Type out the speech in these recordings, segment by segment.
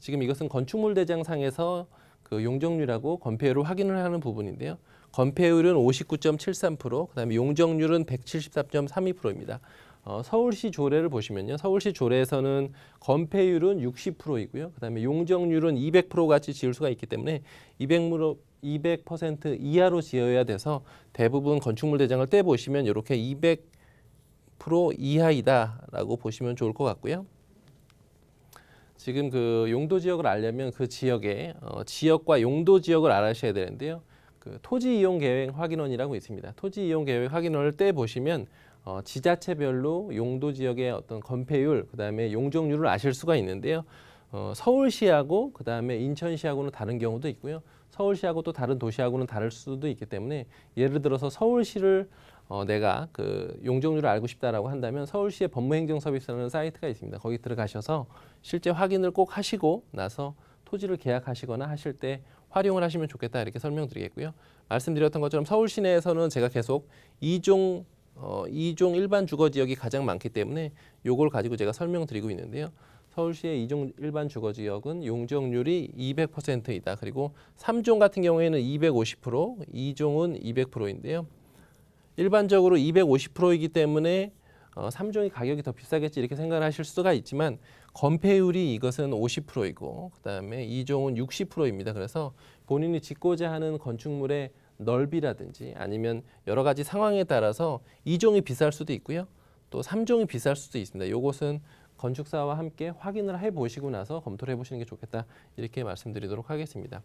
지금 이것은 건축물 대장상에서 그 용적률하고 건폐율을 확인을 하는 부분인데요. 건폐율은 59.73%, 그다음에 용적률은 174.32%입니다. 어, 서울시 조례를 보시면요. 서울시 조례에서는 건폐율은 60%이고요. 그다음에 용적률은 200% 같이 지을 수가 있기 때문에 200% 200% 이하로 지어야 돼서 대부분 건축물 대장을 떼 보시면 이렇게 200% 이하이다라고 보시면 좋을 것 같고요. 지금 그 용도 지역을 알려면 그 지역의 어, 지역과 용도 지역을 알아셔야 되는데요. 그 토지 이용 계획 확인원이라고 있습니다. 토지 이용 계획 확인원을 떼 보시면 어, 지자체별로 용도 지역의 어떤 건폐율, 그다음에 용적률을 아실 수가 있는데요. 어, 서울시하고 그다음에 인천시하고는 다른 경우도 있고요. 서울시하고 또 다른 도시하고는 다를 수도 있기 때문에 예를 들어서 서울시를 어, 내가 그 용적률을 알고 싶다라고 한다면 서울시의 법무행정서비스라는 사이트가 있습니다. 거기 들어가셔서 실제 확인을 꼭 하시고 나서 토지를 계약하시거나 하실 때 활용을 하시면 좋겠다 이렇게 설명드리겠고요. 말씀드렸던 것처럼 서울 시내에서는 제가 계속 이종 어, 2종 일반 주거 지역이 가장 많기 때문에 요걸 가지고 제가 설명드리고 있는데요. 서울시의 이종 일반 주거 지역은 용적률이 200%이다. 그리고 3종 같은 경우에는 250%, 이종은 200%인데요. 일반적으로 250%이기 때문에 어, 3종이 가격이 더 비싸겠지 이렇게 생각 하실 수가 있지만 건폐율이 이것은 50%이고 그다음에 2종은 60%입니다. 그래서 본인이 짓고자 하는 건축물의 넓이라든지 아니면 여러 가지 상황에 따라서 2종이 비쌀 수도 있고요. 또 3종이 비쌀 수도 있습니다. 이것은 건축사와 함께 확인을 해보시고 나서 검토를 해보시는 게 좋겠다 이렇게 말씀드리도록 하겠습니다.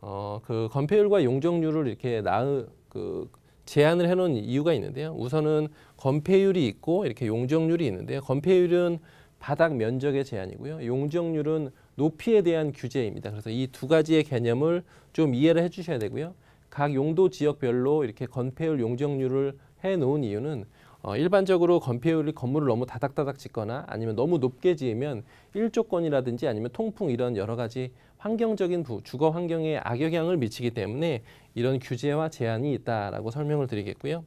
어, 그 건폐율과 용적률을 이렇게 나그 제한을 해놓은 이유가 있는데요. 우선은 건폐율이 있고 이렇게 용적률이 있는데요. 건폐율은 바닥 면적의 제한이고요. 용적률은 높이에 대한 규제입니다. 그래서 이 두 가지의 개념을 좀 이해를 해주셔야 되고요. 각 용도 지역별로 이렇게 건폐율 용적률을 해놓은 이유는 어, 일반적으로 건폐율이 건물을 너무 다닥다닥 짓거나 아니면 너무 높게 지으면 일조권이라든지 아니면 통풍 이런 여러 가지 환경적인 부, 주거 환경에 악영향을 미치기 때문에 이런 규제와 제한이 있다라고 설명을 드리겠고요.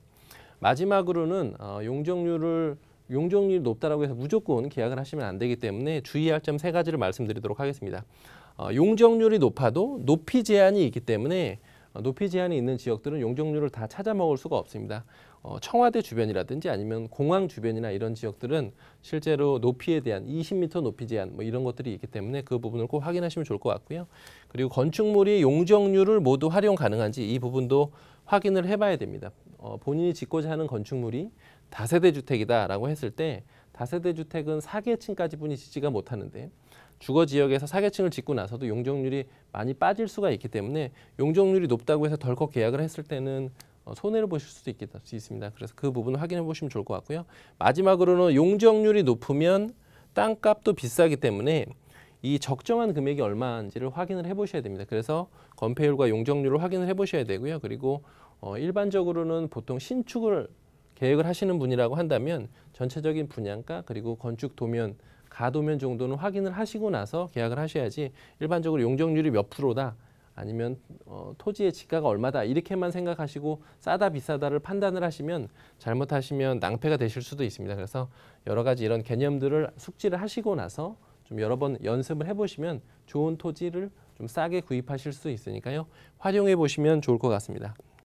마지막으로는 어, 용적률을 용적률이 높다라고 해서 무조건 계약을 하시면 안 되기 때문에 주의할 점 세 가지를 말씀드리도록 하겠습니다. 어, 용적률이 높아도 높이 제한이 있기 때문에 어, 높이 제한이 있는 지역들은 용적률을 다 찾아 먹을 수가 없습니다. 어, 청와대 주변이라든지 아니면 공항 주변이나 이런 지역들은 실제로 높이에 대한 20m 높이 제한 뭐 이런 것들이 있기 때문에 그 부분을 꼭 확인하시면 좋을 것 같고요. 그리고 건축물이 용적률을 모두 활용 가능한지 이 부분도 확인을 해봐야 됩니다. 어, 본인이 짓고자 하는 건축물이 다세대 주택이다라고 했을 때 다세대 주택은 4계층까지 분이 짓지가 못하는데 주거 지역에서 4계층을 짓고 나서도 용적률이 많이 빠질 수가 있기 때문에 용적률이 높다고 해서 덜컥 계약을 했을 때는 어, 손해를 보실 수도 있겠, 습니다 그래서 그 부분을 확인해 보시면 좋을 것 같고요. 마지막으로는 용적률이 높으면 땅값도 비싸기 때문에 이 적정한 금액이 얼마인지를 확인을 해 보셔야 됩니다. 그래서 건폐율과 용적률을 확인을 해 보셔야 되고요. 그리고 어, 일반적으로는 보통 신축을 계획을 하시는 분이라고 한다면 전체적인 분양가 그리고 건축 도면 가도면 정도는 확인을 하시고 나서 계약을 하셔야지 일반적으로 용적률이 몇 프로다 아니면 어, 토지의 지가가 얼마다 이렇게만 생각하시고 싸다 비싸다를 판단을 하시면 잘못하시면 낭패가 되실 수도 있습니다. 그래서 여러 가지 이런 개념들을 숙지를 하시고 나서 좀 여러 번 연습을 해보시면 좋은 토지를 좀 싸게 구입하실 수 있으니까요. 활용해 보시면 좋을 것 같습니다.